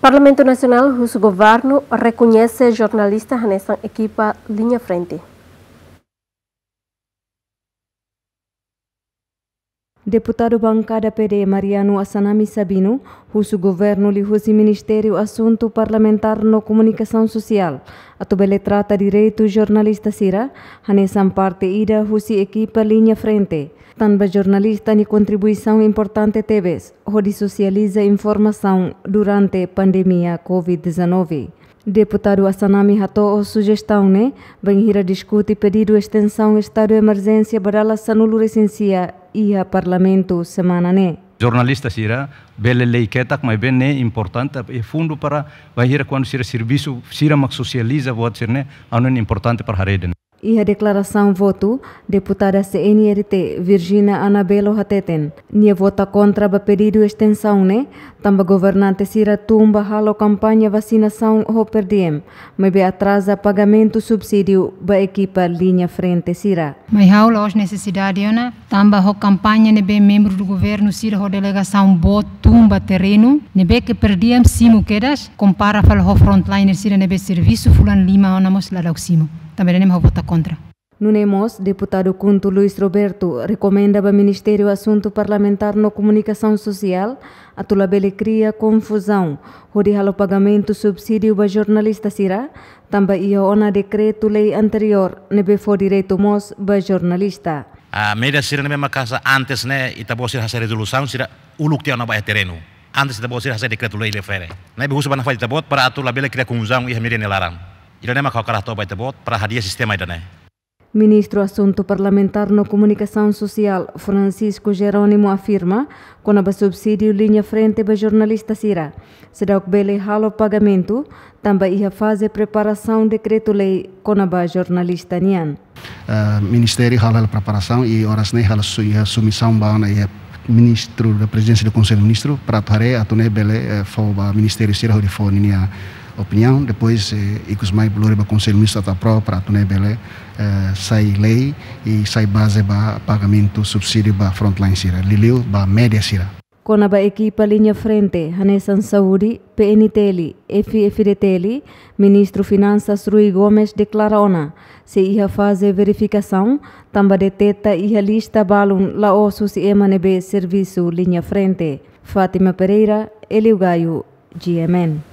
Parlamento Nacional, o governo reconhece jornalista nessa equipa linha frente. Deputado bancada PD Mariano Assanami Sabino, o governo lhe o Ministério Assunto Parlamentar no Comunicação Social. A tubele trata direito jornalista Sira, hanesan parte ida husi equipa linha frente. Tanba jornalista ni contribuição importante teves, onde socializa informação durante pandemia Covid-19. Deputado Assanami Hato sugestão né, bem hira discute pedido extensão estado de emergência para a sanulu recensia ia parlamentu semana ne. Jornalista sira bele lei ketak mai ben ne importante e fundo para vai hira quando sira serviço sira mak socializa voat sir ne anu importante para hareden. E a declaração voto, deputada CNRT Virgina Anabelo Hateten, nia vota contra o pedido extensão, né? Tamba governante Sira Tumba halo campanha vacinação ho perdiem, mas be atrasa pagamento subsídio ba equipa linha frente Sira. Mas há as necessidade né? Tamba ho campanha nebe membro do governo Sira ho delegação bo Tumba terreno, nebe que perdiem simo quedas, compara falo ho frontliner Sira nebe serviço fulan lima onamos ladaximo também nem vou votar contra. No deputado Cunto Luiz Roberto recomenda para o Ministério Assunto Parlamentar na Comunicação Social a Tulabele cria confusão. Rodi o pagamento subsídio para jornalista Sira, também ia ona decreto lei anterior, nebe for direito mos para jornalista. A média Sira na mesma casa antes, né, e tá bom Sira resolução, Sira uluk tia uma baia terreno. Antes tá bom ser fazer decreto lei lefere. Né, behusa para na fazer tá bom para a Tulabele cria confusão e a o nelarão. Jadi nema kau kalah bot para hadiah sistema itu Ministro Assunto Parlamentar no Comunicação Social, Francisco Jerônimo, afirma que o subsídio linha frente para jornalista Sira. Se dá o bele ralo pagamento, também ia fazer preparação decreto-lei com jornalista Nian. Uh, ministério rala a preparação e horas nem rala a submissão para ministro da presidência do Conselho de Ministros, para a Tare, a Tune Bele, eh, foi o Ministério Sira, onde foi a opinião. Depois, eh, Icusmai Bloreba, Conselho Ministro da Própria, Tunei Belé, eh, sai lei e sai base para pagamento subsídio para frontline Sira. Liliu, para média Sira. Kona a equipa linha frente, Hanesan Saúde, PNTL, FFDTL, Ministro Finanças Rui Gomes declara ona, se ia fazer verificação, tamba deteta ia lista balun la o susiema nebe serviço linha frente. Fátima Pereira, Elio GMN.